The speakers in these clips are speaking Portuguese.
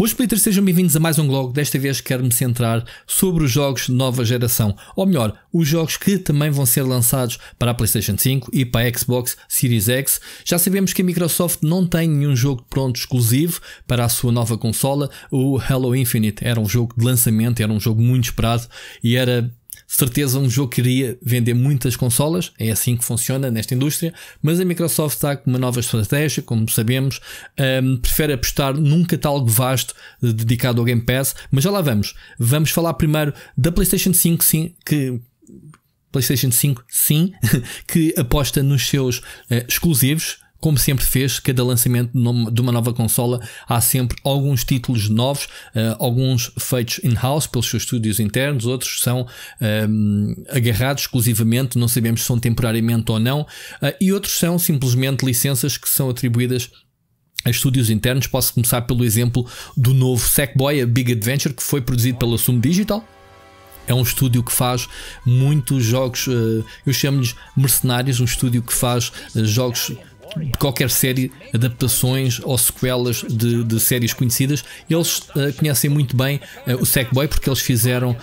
Boas splitters, sejam bem-vindos a mais um blog. Desta vez quero-me centrar sobre os jogos nova geração, ou melhor, os jogos que também vão ser lançados para a PlayStation 5 e para a Xbox Series X. Já sabemos que a Microsoft não tem nenhum jogo pronto exclusivo para a sua nova consola. O Halo Infinite era um jogo de lançamento, era um jogo muito esperado e era certeza um jogo que iria vender muitas consolas, é assim que funciona nesta indústria, mas a Microsoft está com uma nova estratégia, como sabemos, um, prefere apostar num catálogo vasto dedicado ao Game Pass, mas já lá vamos. Vamos falar primeiro da PlayStation 5, sim, que PlayStation 5, sim, que aposta nos seus uh, exclusivos, como sempre fez, cada lançamento de uma nova consola há sempre alguns títulos novos, uh, alguns feitos in-house pelos seus estúdios internos, outros são eh, agarrados exclusivamente, não sabemos se são temporariamente ou não, uh, e outros são simplesmente licenças que são atribuídas a estúdios internos. Posso começar pelo exemplo do novo Sackboy, a Big Adventure, que foi produzido pela Sumo Digital, é um estúdio que faz muitos jogos, eu chamo-lhes mercenários, um estúdio que faz jogos qualquer série, adaptações ou sequelas de, de séries conhecidas, eles uh, conhecem muito bem uh, o Sackboy porque eles fizeram uh,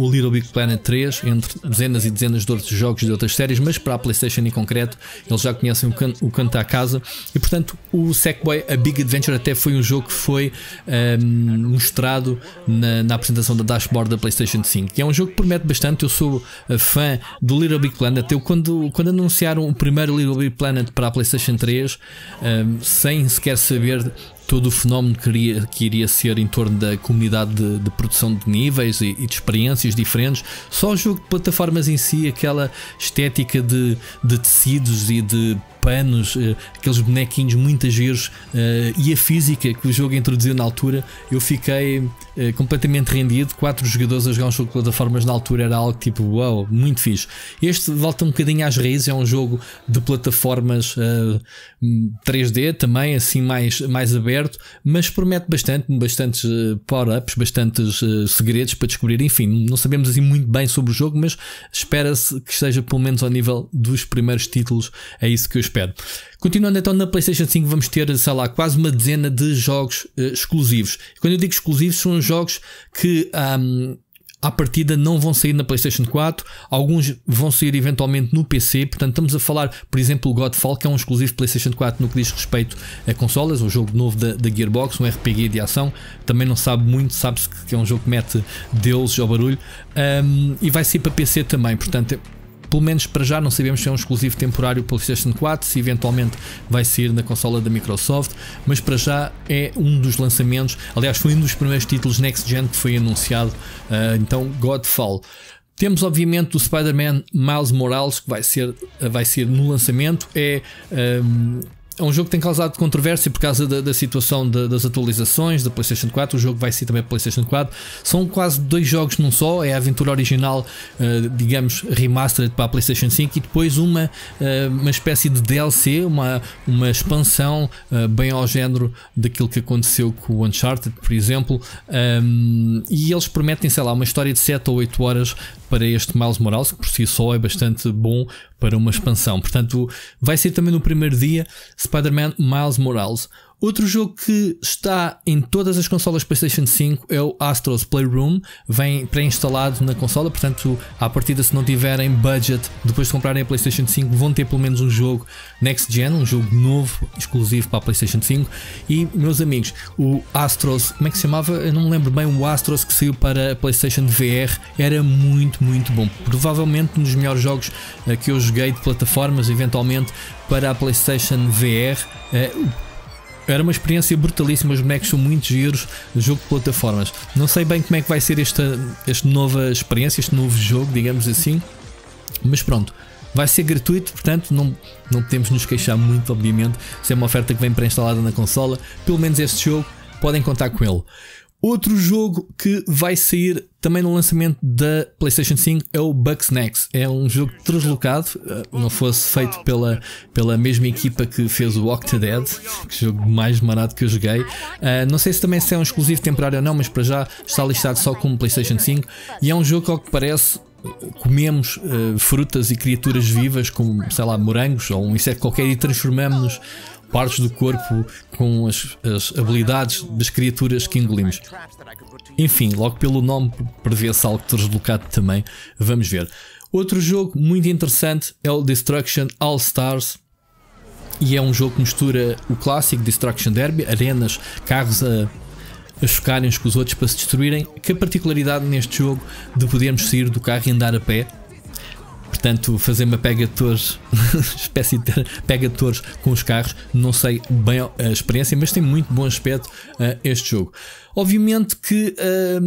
o Little Big Planet 3 entre dezenas e dezenas de outros jogos de outras séries, mas para a PlayStation em concreto, eles já conhecem o, can o canto à casa e portanto o Sackboy A Big Adventure até foi um jogo que foi um, ehm, mostrado na, na, apresentação da dashboard da PlayStation 5. E é um jogo que promete bastante. Eu sou fã do Little Big Planet. Eu quando, quando anunciaram o primeiro Little Big Planet para a PlayStation PlayStation 3 um, ehm, sem sequer saber todo o fenómeno que iria, que iria ser em torno da comunidade de, de produção de níveis e, e, de experiências diferentes, só o jogo de plataformas em si, aquela estética de, de tecidos e de panos, eh, aqueles bonequinhos muito giros eh, e a física que o jogo introduziu na altura, eu fiquei eh, completamente rendido. Quatro jogadores a jogar um jogo de plataformas na altura era algo tipo uau, muito fixe. Este volta um bocadinho às raízes, é um jogo de plataformas 3D eh, hum, também, assim mais, mais aberto aberto, mas promete bastante, bastantes eh, power-ups, bastantes eh, segredos para descobrir. Enfim, não sabemos assim muito bem sobre o jogo, mas espera-se que esteja pelo menos ao nível dos primeiros títulos. É isso que eu espero. Continuando então na PlayStation 5, vamos ter, sei lá, quase uma dezena de jogos uh, exclusivos. Quando eu digo exclusivos, são jogos que. Um, à partida não vão sair na PlayStation 4, alguns vão sair eventualmente no PC. Portanto, estamos a falar, por exemplo, o Godfall, que é um exclusivo PlayStation 4 no que diz respeito a consolas, um jogo novo da, da Gearbox, um RPG de ação. Também não sabe muito, sabe-se que é um jogo que mete deuses ao barulho um, e vai sair para PC também. Portanto, pelo menos para já não sabemos se é um exclusivo temporário para o PlayStation 4, se eventualmente vai sair na consola da Microsoft, mas para já é um dos lançamentos, aliás, foi um dos primeiros títulos next gen que foi anunciado, uh, então Godfall. Temos obviamente o Spider-Man Miles Morales que vai ser, vai ser no lançamento, é um, ah, é um jogo que tem causado controvérsia por causa da, da situação de, das atualizações da PlayStation 4. O jogo vai ser também para PlayStation 4. São quase dois jogos num só. É a aventura original, uh, digamos, remastered para a PlayStation 5 e depois uma, uh, uma espécie de DLC, uma, uma expansão uh, bem ao género daquilo que aconteceu com o Uncharted, por exemplo. Um, e eles prometem, sei lá, uma história de 7 ou 8 horas para este Miles Morales, que por si só é bastante bom para uma expansão. Portanto, vai ser também no primeiro dia Spider-Man Miles Morales, Outro jogo que está em todas as consolas PlayStation 5 é o Astros Playroom, vem pré-instalado na consola, portanto, à partida, se não tiverem budget, depois de comprarem a PlayStation 5, vão ter pelo menos um jogo next gen, um jogo novo, exclusivo para a PlayStation 5. E, meus amigos, o Astros, como é que se chamava? Eu não me lembro bem, o Astros que saiu para a PlayStation VR era muito, muito bom. Provavelmente um dos melhores jogos eh, que eu joguei de plataformas, eventualmente para a PlayStation VR. Eh, era uma experiência brutalíssima, os bonecos são muito giros, jogo de plataformas. Não sei bem como é que vai ser esta, esta nova experiência, este novo jogo, digamos assim, mas pronto. Vai ser gratuito, portanto não, não podemos nos queixar muito, obviamente. Se é uma oferta que vem pré-instalada na consola, pelo menos este jogo, podem contar com ele. Outro jogo que vai sair também no lançamento da PlayStation 5 é o Bugsnax. É um jogo translocado, eh, não fosse feito pela, pela mesma equipa que fez o Octodad, que jogo mais marado que eu joguei. Uh, não sei se também se é um exclusivo temporário ou não, mas para já está listado só como PlayStation 5. E é um jogo que, ao que parece, comemos uh, frutas e criaturas vivas, como sei lá, morangos ou um inseto qualquer, e transformamos-nos partes do corpo com as, as habilidades das criaturas que engolimos. Enfim, logo pelo nome prevê-se algo deslocado também. Vamos ver. Outro jogo muito interessante é o Destruction All Stars. E é um jogo que mistura o clássico Destruction Derby, arenas, carros a, a chocarem uns com os outros para se destruírem. Que a particularidade neste jogo de podermos sair do carro e andar a pé Portanto, fazer uma pega de touros, espécie de pega de touros com os carros, não sei bem eh, a experiência, mas tem muito bom aspecto uh, este jogo. Obviamente que. Eh,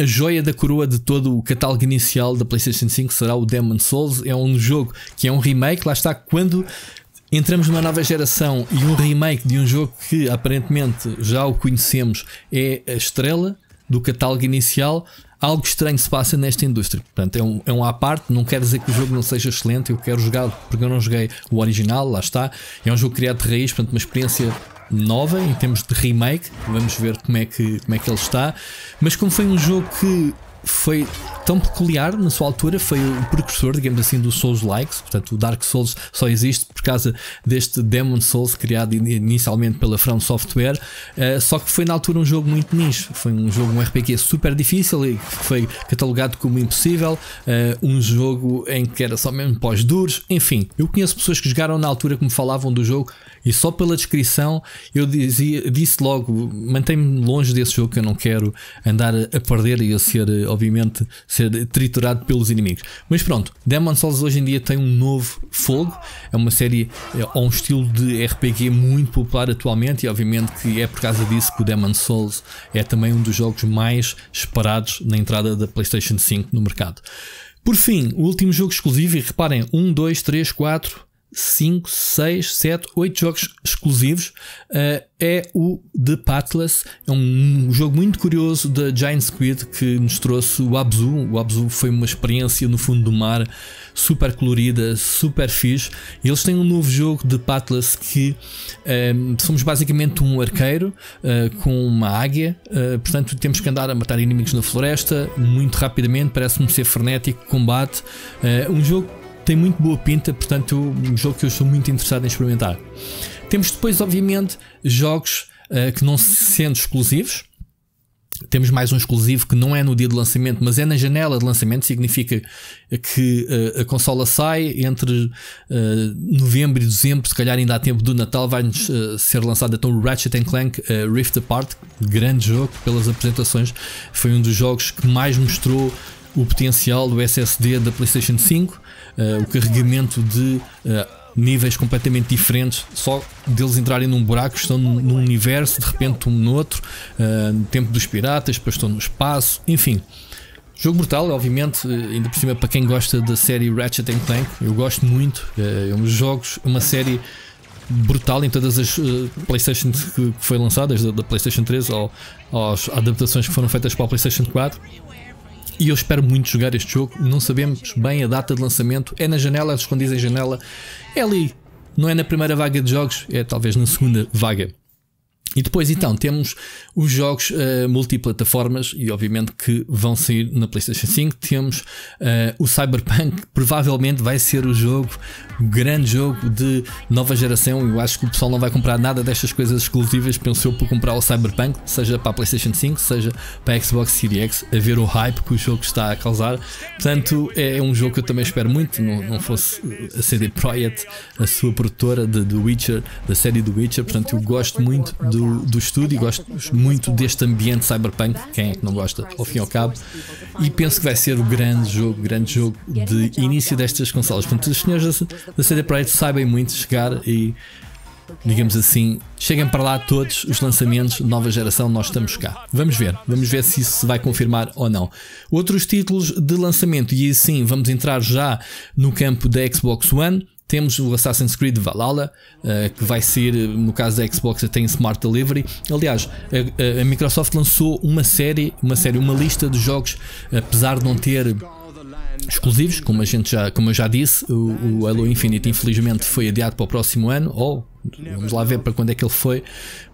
a joia da coroa de todo o catálogo inicial da PlayStation 5 será o Demon Souls. É um jogo que é um remake, lá está, quando entramos numa nova geração e um remake de um jogo que aparentemente já o conhecemos é a estrela do catálogo inicial algo estranho se passa nesta indústria. Portanto, é um, é um à parte, não quer dizer que o jogo não seja excelente, eu quero jogar porque eu não joguei o original, lá está. É um jogo criado de raiz, portanto, uma experiência nova em termos de remake. Vamos ver como é que, como é que ele está. Mas como foi um jogo que foi tão peculiar na sua altura, foi o precursor, digamos assim, do Souls Likes. Portanto, o Dark Souls só existe por causa deste Demon Souls criado inicialmente pela From Software. Uh, só que foi na altura um jogo muito nicho. Foi um jogo, um RPG super difícil e foi catalogado como impossível. Uh, um jogo em que era só mesmo pós duros. Enfim, eu conheço pessoas que jogaram na altura que me falavam do jogo e só pela descrição eu dizia, disse logo: mantém-me longe desse jogo que eu não quero andar a perder e a ser, eh, obviamente, ser triturado pelos inimigos. Mas pronto, Demon Souls hoje em dia tem um novo fogo, é uma série é, ou é um estilo de RPG muito popular atualmente e obviamente que é por causa disso que o Demon Souls é também um dos jogos mais esperados na entrada da PlayStation 5 no mercado. Por fim, o último jogo exclusivo, e reparem, 1, 2, 3, 4, 5, 6, 7, 8 jogos exclusivos. Uh, é o The Pathless, é um jogo muito curioso da Giant Squid que nos trouxe o Abzu. O Abzu foi uma experiência no fundo do mar, super colorida, super fixe. E eles têm um novo jogo The Pathless que um, eh, somos basicamente um arqueiro uh, com uma águia, uh, portanto temos que andar a matar inimigos na floresta muito rapidamente. Parece-me ser frenético combate. um jogo tem muito boa pinta, portanto, um jogo que eu estou muito interessado em experimentar. Temos depois, obviamente, jogos uh, que não se sendo exclusivos. Temos mais um exclusivo que não é no dia de lançamento, mas é na janela de lançamento. Significa que uh, a consola sai entre uh, novembro e dezembro. Se calhar ainda há tempo do Natal. Vai-nos ser lançado então o Ratchet Clank Rift Apart. Grande jogo pelas apresentações. Foi um dos jogos que mais mostrou o potencial do SSD da PlayStation 5, uh, eh, o carregamento de uh, níveis completamente diferentes, só deles entrarem num buraco, estão num universo, de repente um no outro, uh, eh, no tempo dos piratas, depois estão no espaço, enfim. Jogo brutal, obviamente, ainda por cima para quem gosta da série Ratchet Clank, eu gosto muito, é um dos jogos, uma série brutal em todas as uh, PlayStation que, foi lançadas, da, da PlayStation 3 ou, às adaptações que foram feitas para a PlayStation 4. E eu espero muito jogar este jogo. Não sabemos bem a data de lançamento. É na janela, eles quando dizem janela, é ali. Não é na primeira vaga de jogos, é talvez na segunda vaga. E depois então temos os jogos uh, multiplataformas e obviamente que vão sair na PlayStation 5. Temos uh, o Cyberpunk, provavelmente vai ser o jogo, o grande jogo de nova geração. Eu acho que o pessoal não vai comprar nada destas coisas exclusivas. Pensou por comprar o Cyberpunk, seja para a PlayStation 5, seja para a Xbox Series X, a ver o hype que o jogo está a causar. Portanto, é, é um jogo que eu também espero muito. Não, não fosse eh, a CD Projekt, a sua produtora de The Witcher, da série do Witcher. Portanto, eu gosto muito do do, do estúdio, gosto muito deste ambiente cyberpunk, quem é que não gosta, ao fim e ao cabo, e penso que vai ser o grande jogo, grande jogo de início destas consolas. Portanto, os senhores da, da CD Projekt sabem muito chegar e, digamos assim, cheguem para lá todos os lançamentos, nova geração, nós estamos cá. Vamos ver, vamos ver se isso se vai confirmar ou não. Outros títulos de lançamento, e assim vamos entrar já no campo da Xbox One. Temos o Assassin's Creed Valhalla, eh, que vai ser, eh, no caso da Xbox, tem Smart Delivery. Aliás, a, a, Microsoft lançou uma série, uma série, uma lista de jogos, apesar de não ter exclusivos, como, a gente já, como eu já disse, o, o Halo Infinite infelizmente foi adiado para o próximo ano, ou Vamos lá ver para quando é que ele foi.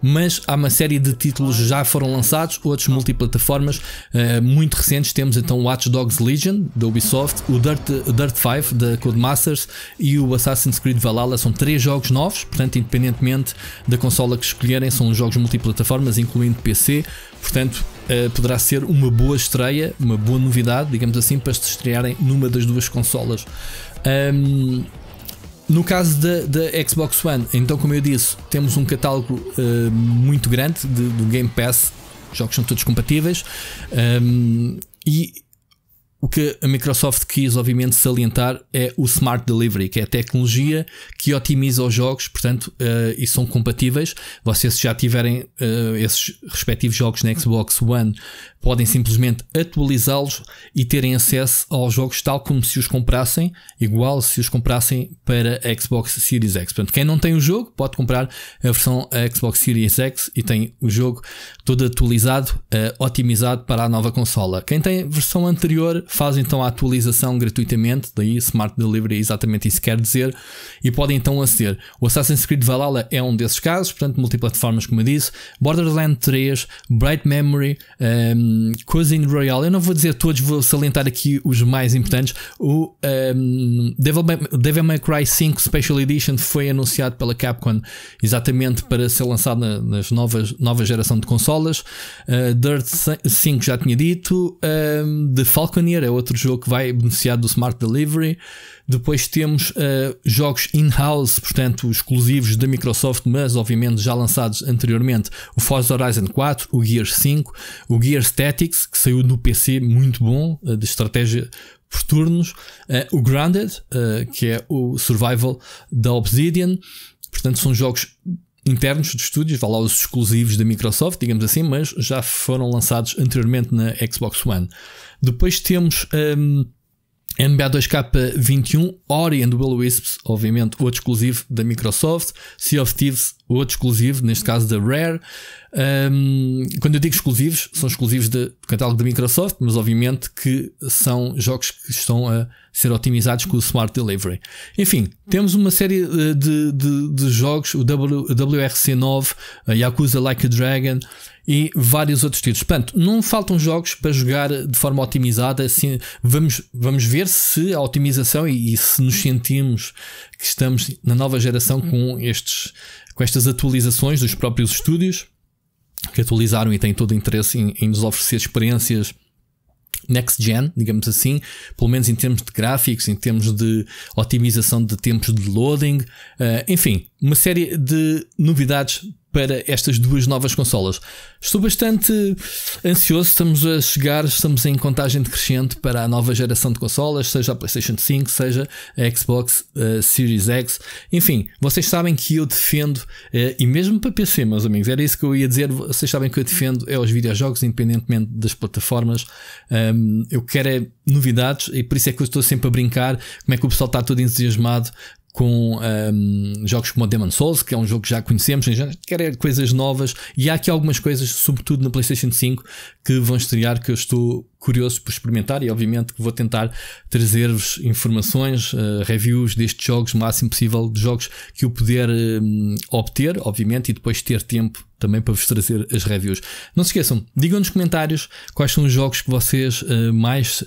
Mas há uma série de títulos já foram lançados, outros multiplataformas uh, muito recentes. Temos então o Watch Dogs Legion da Ubisoft, o Dirt, Dirt 5 da Codemasters e o Assassin's Creed Valhalla. São três jogos novos, portanto, independentemente da consola que escolherem, são jogos multiplataformas, incluindo PC. Portanto, uh, poderá ser uma boa estreia, uma boa novidade, digamos assim, para se estrearem numa das duas consolas. Um, no caso da, da Xbox One, então, como eu disse, temos um catálogo uh, muito grande do Game Pass, jogos são todos compatíveis. Um, ehm, e o que a Microsoft quis, obviamente, salientar é o Smart Delivery, que é a tecnologia que otimiza os jogos, portanto, uh, e são compatíveis. Vocês, se já tiverem uh, esses respectivos jogos na Xbox One, podem simplesmente atualizá-los e terem acesso aos jogos tal como se os comprassem, igual se os comprassem para a Xbox Series X. Portanto, quem não tem o jogo pode comprar a versão Xbox Series X e tem o jogo todo atualizado, uh, otimizado para a nova consola. Quem tem a versão anterior faz então a atualização gratuitamente, daí Smart Delivery é exatamente isso que quer dizer, e podem então aceder. O Assassin's Creed Valhalla é um desses casos, portanto, multiplataformas, como eu disse, Borderlands 3, Bright Memory, um, ehm, Cousin Royale, eu não vou dizer todos, vou salientar aqui os mais importantes. O um, ehm, Devil, May, Cry 5 Special Edition foi anunciado pela Capcom exatamente para ser lançado nas novas, nova geração de consolas. Uh, Dirt 5 já tinha dito, um, ehm, The Falconer é outro jogo que vai beneficiar do Smart Delivery. Depois temos uh, jogos in-house, portanto, exclusivos da Microsoft, mas obviamente já lançados anteriormente: o Forza Horizon 4, o Gears 5, o Gear Tactics, que saiu no PC, muito bom, uh, de estratégia por turnos, uh, o Grounded, que é o Survival da Obsidian. Portanto, são jogos internos de estúdios, vá lá os exclusivos da Microsoft, digamos assim, mas já foram lançados anteriormente na Xbox One. Depois temos hum, um, NBA 2K21, Ori and the Will Wisps, obviamente outro exclusivo da Microsoft, Sea of Thieves, outro exclusivo, neste caso da Rare. Um, quando eu digo exclusivos, são exclusivos de, do catálogo da Microsoft, mas obviamente que são jogos que estão a ser otimizados com o Smart Delivery. Enfim, temos uma série eh, de, de, de jogos, o w, WRC9, a Yakuza Like a Dragon e vários outros títulos. Portanto, não faltam jogos para jogar de forma otimizada. Assim, vamos, vamos ver se a otimização e, e se nos sentimos que estamos na nova geração com, estes, com estas atualizações dos próprios estúdios que atualizaram e têm todo o interesse em, em nos oferecer experiências next gen, digamos assim, pelo menos em termos de gráficos, em termos de otimização de tempos de loading, uh, enfim, uma série de novidades para estas duas novas consolas. Estou bastante ansioso, estamos a chegar, estamos em contagem decrescente para a nova geração de consolas, seja a PlayStation 5, seja a Xbox uh, Series X. Enfim, vocês sabem que eu defendo, uh, e mesmo para PC, meus amigos, era isso que eu ia dizer, vocês sabem que eu defendo é os videojogos, independentemente das plataformas. Um, eu quero é novidades e por isso é que eu estou sempre a brincar como é que o pessoal está todo entusiasmado com um, jogos como Demon Souls, que é um jogo que já conhecemos, né, quer é coisas novas, e há aqui algumas coisas, sobretudo na PlayStation 5, que vão estrear que eu estou curioso por experimentar e obviamente que vou tentar trazer-vos informações, uh, reviews destes jogos, o máximo possível de jogos que eu puder um, obter, obviamente, e depois ter tempo também para vos trazer as reviews. Não se esqueçam, digam nos comentários quais são os jogos que vocês uh, mais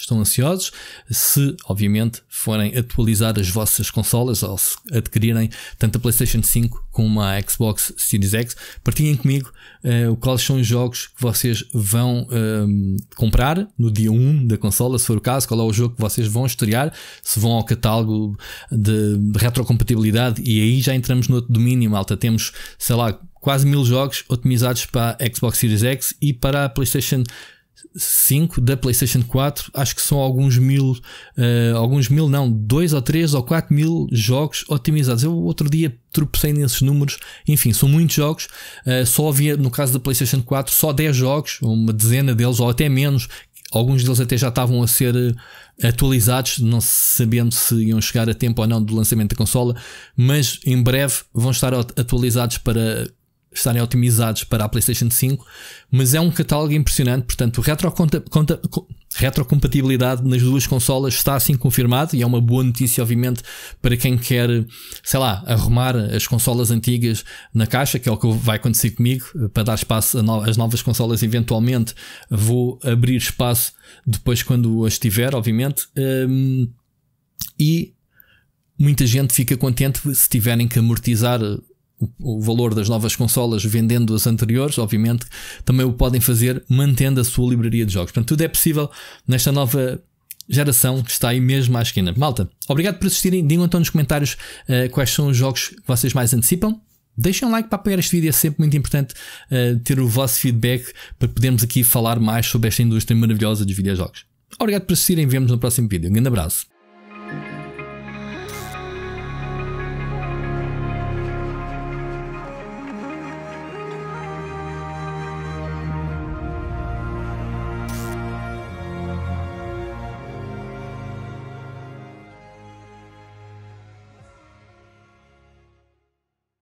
estão ansiosos, se obviamente forem atualizar as vossas consolas ou se adquirirem tanto a PlayStation 5 como uma Xbox Series X, partilhem comigo uh, quais são os jogos que vocês vão ehm, comprar no dia 1 da consola, se for o caso, qual é o jogo que vocês vão estrear, se vão ao catálogo de retrocompatibilidade e aí já entramos no outro domínio, malta, temos, sei lá, quase mil jogos otimizados para a Xbox Series X e para a PlayStation 5 5 da PlayStation 4, acho que são alguns mil, uh, alguns mil, não, 2 ou 3 ou 4 mil jogos otimizados. Eu outro dia tropecei nesses números, enfim, são muitos jogos. Uh, só havia, no caso da PlayStation 4, só 10 jogos, uma dezena deles, ou até menos. Alguns deles até já estavam a ser eh, atualizados, não sabendo se iam chegar a tempo ou não do lançamento da consola, mas em breve vão estar atualizados para estarem otimizados para a PlayStation 5, mas é um catálogo impressionante, portanto, retrocompatibilidade nas duas consolas está assim confirmado e é uma boa notícia, obviamente, para quem quer, sei lá, arrumar as consolas antigas na caixa, que é o que vai acontecer comigo, para dar espaço às novas consolas eventualmente, vou abrir espaço depois quando as tiver, obviamente. Hum, e muita gente fica contente se tiverem que amortizar o valor das novas consolas vendendo as anteriores, obviamente, também o podem fazer mantendo a sua livraria de jogos. Portanto, tudo é possível nesta nova geração que está aí mesmo à esquina. Malta, obrigado por assistirem. Digam então nos comentários uh, quais são os jogos que vocês mais antecipam. Deixem um like para apoiar este vídeo, é sempre muito importante uh, ter o vosso feedback para podermos aqui falar mais sobre esta indústria maravilhosa dos videojogos. Obrigado por assistirem, vemos no próximo vídeo. Um grande abraço.